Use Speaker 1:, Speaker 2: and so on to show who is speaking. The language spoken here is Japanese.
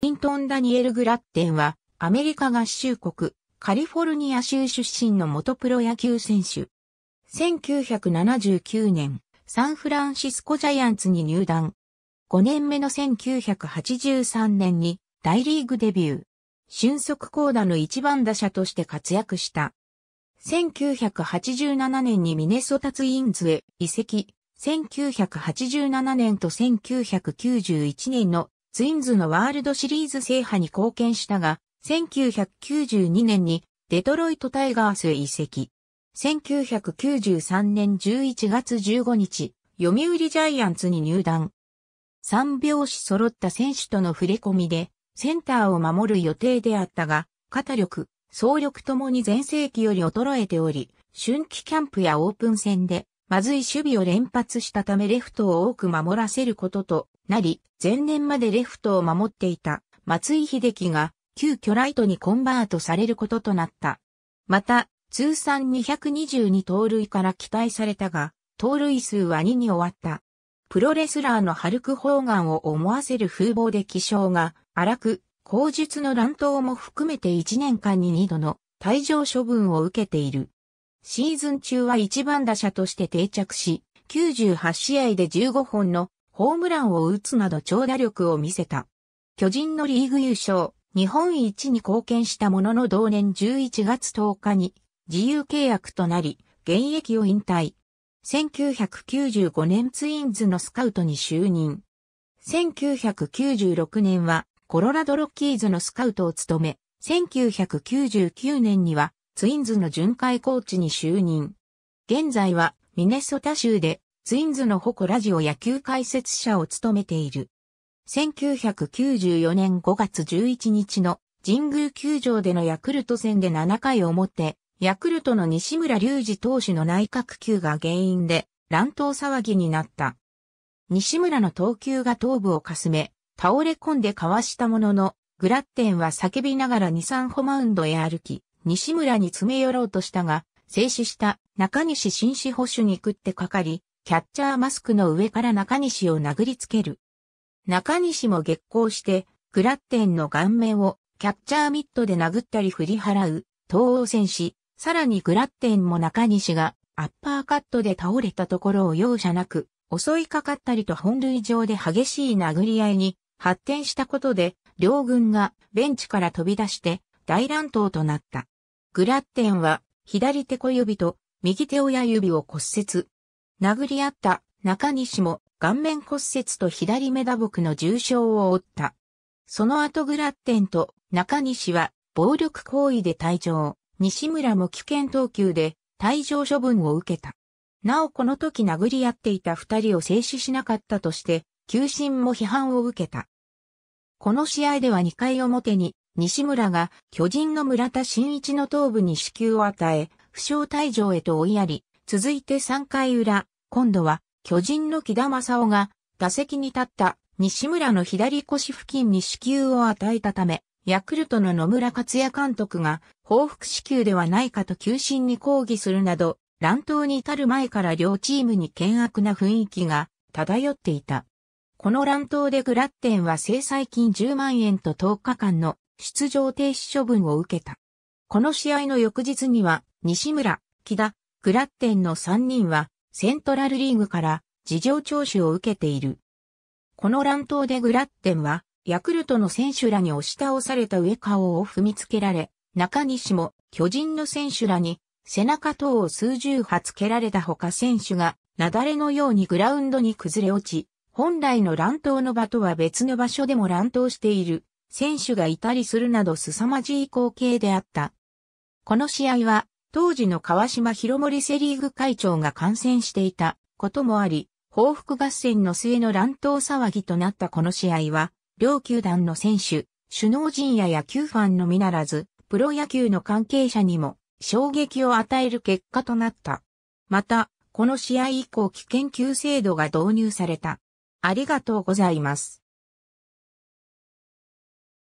Speaker 1: リントン・ダニエル・グラッテンは、アメリカ合衆国、カリフォルニア州出身の元プロ野球選手。1979年、サンフランシスコジャイアンツに入団。5年目の1983年に大リーグデビュー。俊足高打の一番打者として活躍した。1987年にミネソタツインズへ移籍。1987年と1991年のツインズのワールドシリーズ制覇に貢献したが、1992年にデトロイトタイガースへ移籍。1993年11月15日、読売ジャイアンツに入団。三拍子揃った選手との触れ込みで、センターを守る予定であったが、肩力、総力ともに前世紀より衰えており、春季キャンプやオープン戦でまずい守備を連発したためレフトを多く守らせることとなり、前年までレフトを守っていた松井秀喜が急巨ライトにコンバートされることとなった。また、通算222盗塁から期待されたが、盗塁数は2に終わった。プロレスラーのハルク・ホーガンを思わせる風貌で気象が荒く、口述の乱闘も含めて1年間に2度の退場処分を受けている。シーズン中は1番打者として定着し、98試合で15本のホームランを打つなど長打力を見せた。巨人のリーグ優勝、日本一に貢献したものの同年11月10日に自由契約となり、現役を引退。1995年ツインズのスカウトに就任。1996年はコロラドロッキーズのスカウトを務め、1999年にはツインズの巡回コーチに就任。現在はミネソタ州でツインズの誇ラジオ野球解説者を務めている。1994年5月11日の神宮球場でのヤクルト戦で7回表、ヤクルトの西村隆二投手の内閣球が原因で乱闘騒ぎになった。西村の投球が頭部をかすめ、倒れ込んでかわしたものの、グラッテンは叫びながら2、3歩マウンドへ歩き、西村に詰め寄ろうとしたが、静止した中西紳士保守に食ってかかり、キャッチャーマスクの上から中西を殴りつける。中西も激光して、グラッテンの顔面をキャッチャーミットで殴ったり振り払う、東欧戦士、さらにグラッテンも中西がアッパーカットで倒れたところを容赦なく、襲いかかったりと本塁上で激しい殴り合いに発展したことで、両軍がベンチから飛び出して大乱闘となった。グラッテンは、左手小指と右手親指を骨折。殴り合った中西も顔面骨折と左目打撲の重傷を負った。その後グラッテンと中西は暴力行為で退場。西村も危険等級で退場処分を受けた。なおこの時殴り合っていた二人を制止しなかったとして、球審も批判を受けた。この試合では2回表に西村が巨人の村田新一の頭部に支給を与え、負傷退場へと追いやり、続いて3回裏、今度は巨人の木田正夫が打席に立った西村の左腰付近に支給を与えたため、ヤクルトの野村克也監督が報復支給ではないかと球心に抗議するなど、乱闘に至る前から両チームに険悪な雰囲気が漂っていた。この乱闘でグラッテンは制裁金10万円と10日間の出場停止処分を受けた。この試合の翌日には、西村、木田、グラッテンの3人は、セントラルリーグから事情聴取を受けている。この乱闘でグラッテンは、ヤクルトの選手らに押し倒された上顔を踏みつけられ、中西も巨人の選手らに背中等を数十発蹴られたほか選手が、雪崩のようにグラウンドに崩れ落ち、本来の乱闘の場とは別の場所でも乱闘している選手がいたりするなど凄まじい光景であった。この試合は、当時の川島広森セリーグ会長が感染していたこともあり、報復合戦の末の乱闘騒ぎとなったこの試合は、両球団の選手、首脳陣や野球ファンのみならず、プロ野球の関係者にも衝撃を与える結果となった。また、この試合以降危険級制度が導入された。ありがとうございます。